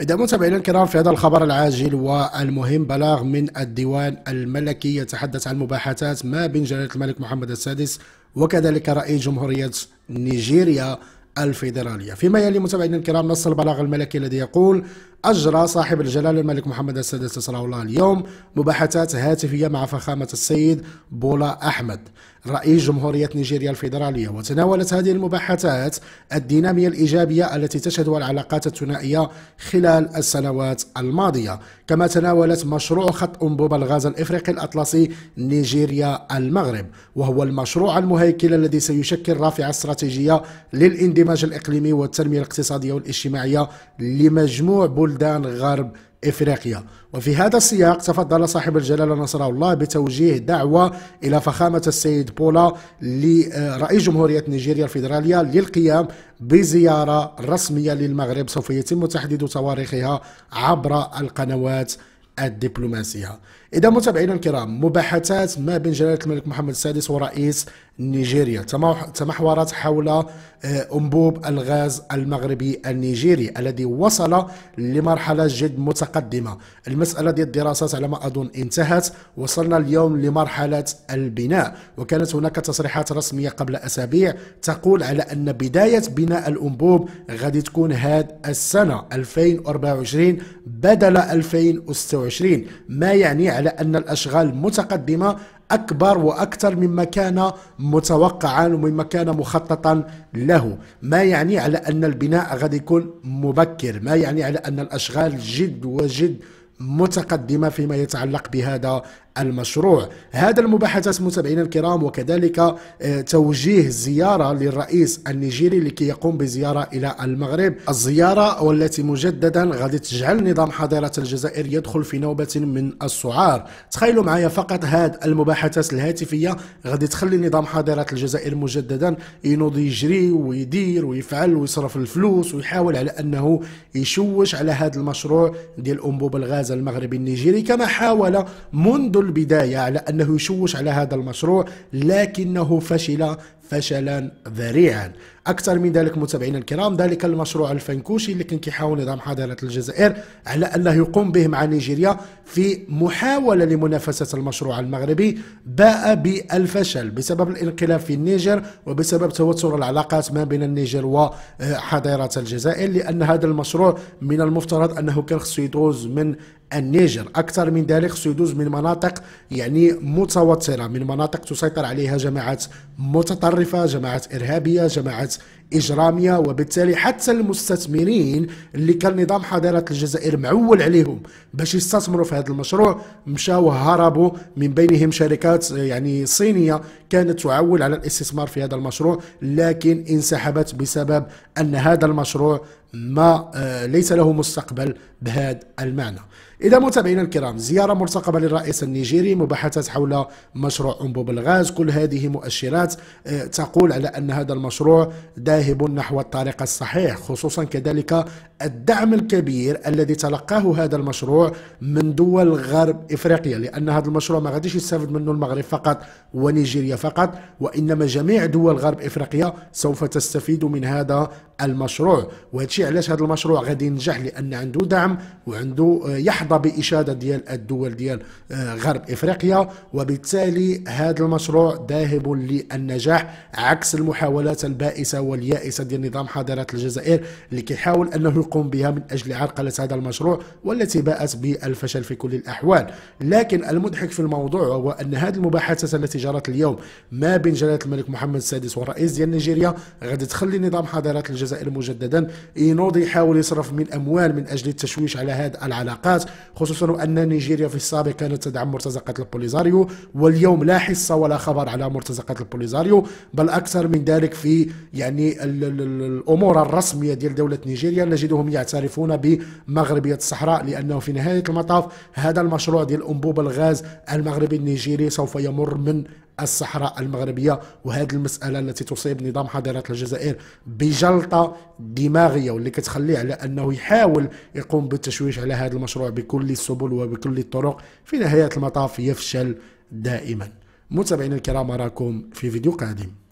إذا متابعينا الكرام في هذا الخبر العاجل والمهم بلاغ من الديوان الملكي يتحدث عن مباحثات ما بين جلالة الملك محمد السادس وكذلك رئيس جمهورية نيجيريا الفيدرالية فيما يلي متابعينا الكرام نص البلاغ الملكي الذي يقول أجرى صاحب الجلالة الملك محمد السادس صلى الله اليوم مباحثات هاتفية مع فخامة السيد بولا أحمد رئيس جمهورية نيجيريا الفيدرالية وتناولت هذه المباحثات الدينامية الإيجابية التي تشهدها العلاقات الثنائية خلال السنوات الماضية كما تناولت مشروع خط أنبوبة الغاز الإفريقي الأطلسي نيجيريا المغرب وهو المشروع المهيكل الذي سيشكل رافعة استراتيجية للاندماج الإقليمي والتنمية الاقتصادية والاجتماعية لمجموع بلدان بلدان غرب افريقيا وفي هذا السياق تفضل صاحب الجلاله نصر الله بتوجيه دعوه الى فخامه السيد بولا لرئيس جمهوريه نيجيريا الفيدراليه للقيام بزياره رسميه للمغرب سوف يتم تحديد تواريخها عبر القنوات الدبلوماسيه إذا متابعينا الكرام مباحثات ما بين جلالة الملك محمد السادس ورئيس نيجيريا تمحورت حول آه، أنبوب الغاز المغربي النيجيري الذي وصل لمرحلة جد متقدمة المسألة ديال الدراسات على ما أظن انتهت وصلنا اليوم لمرحلة البناء وكانت هناك تصريحات رسمية قبل أسابيع تقول على أن بداية بناء الأنبوب غادي تكون هذه السنة 2024 بدل 2026 ما يعني على أن الأشغال المتقدمة أكبر وأكثر مما كان متوقعا ومما كان مخططا له ما يعني على أن البناء غادي يكون مبكر ما يعني على أن الأشغال جد وجد متقدمة فيما يتعلق بهذا المشروع هذا المباحثات متابعينا الكرام وكذلك آه، توجيه زيارة للرئيس النيجيري لكي يقوم بزيارة إلى المغرب الزيارة والتي مجددا غادي تجعل نظام حضارة الجزائر يدخل في نوبة من السعار تخيلوا معايا فقط هذه المباحثات الهاتفية غادي تخلي نظام حضارة الجزائر مجددا ينوض يجري ويدير ويفعل ويصرف الفلوس ويحاول على أنه يشوش على هذا المشروع ديال أنبوب الغاز المغربي النيجيري كما حاول منذ البداية على أنه يشوش على هذا المشروع لكنه فشل فشلا ذريعا اكثر من ذلك متابعينا الكرام ذلك المشروع الفنكوشي اللي كان كيحاول نظام حضاره الجزائر على انه يقوم به مع نيجيريا في محاوله لمنافسه المشروع المغربي باء بالفشل بسبب الانقلاب في النيجر وبسبب توتر العلاقات ما بين النيجر وحضاره الجزائر لان هذا المشروع من المفترض انه كان خصو يدوز من النيجر اكثر من ذلك خصو يدوز من مناطق يعني متوتره من مناطق تسيطر عليها جماعات متطرفه متطرفة جماعات إرهابية جماعات إجرامية وبالتالي حتى المستثمرين اللي كان نظام حضارة الجزائر معول عليهم باش يستثمروا في هذا المشروع مشاو هربوا من بينهم شركات يعني صينية كانت تعول على الاستثمار في هذا المشروع لكن انسحبت بسبب أن هذا المشروع ما آه، ليس له مستقبل بهذا المعنى إذا متابعينا الكرام زيارة مرتقبة للرئيس النيجيري مباحثات حول مشروع أنبوب الغاز كل هذه مؤشرات آه، تقول على أن هذا المشروع ذاهب نحو الطريق الصحيح خصوصا كذلك الدعم الكبير الذي تلقاه هذا المشروع من دول غرب افريقيا لان هذا المشروع ما غاديش يستافد منه المغرب فقط ونيجيريا فقط وانما جميع دول غرب افريقيا سوف تستفيد من هذا المشروع وهذا الشيء علاش هذا المشروع غادي ينجح لان عنده دعم وعنده آه، يحظى باشاده ديال الدول ديال آه، غرب افريقيا وبالتالي هذا المشروع ذاهب للنجاح عكس المحاولات البائسه واليائسه ديال نظام حاضره الجزائر اللي كيحاول انه يقوم بها من أجل عرقلة هذا المشروع والتي باءت بالفشل في كل الأحوال لكن المضحك في الموضوع هو أن هذه المباحثات التي جرت اليوم ما بين جلالة الملك محمد السادس والرئيس ديال نيجيريا غادي تخلي نظام حضارات الجزائر مجددا ينوض يحاول يصرف من أموال من أجل التشويش على هذه العلاقات خصوصا وأن نيجيريا في السابق كانت تدعم مرتزقة البوليزاريو واليوم لا حصة ولا خبر على مرتزقة البوليزاريو بل أكثر من ذلك في يعني الأمور الرسمية ديال دولة نيجيريا نجد كلهم يعترفون بمغربية الصحراء لأنه في نهاية المطاف هذا المشروع ديال أنبوب الغاز المغربي النيجيري سوف يمر من الصحراء المغربيه وهذه المساله التي تصيب نظام حاضرة الجزائر بجلطه دماغيه واللي كتخليه على انه يحاول يقوم بالتشويش على هذا المشروع بكل السبل وبكل الطرق في نهايه المطاف يفشل دائما متابعينا الكرام اراكم في فيديو قادم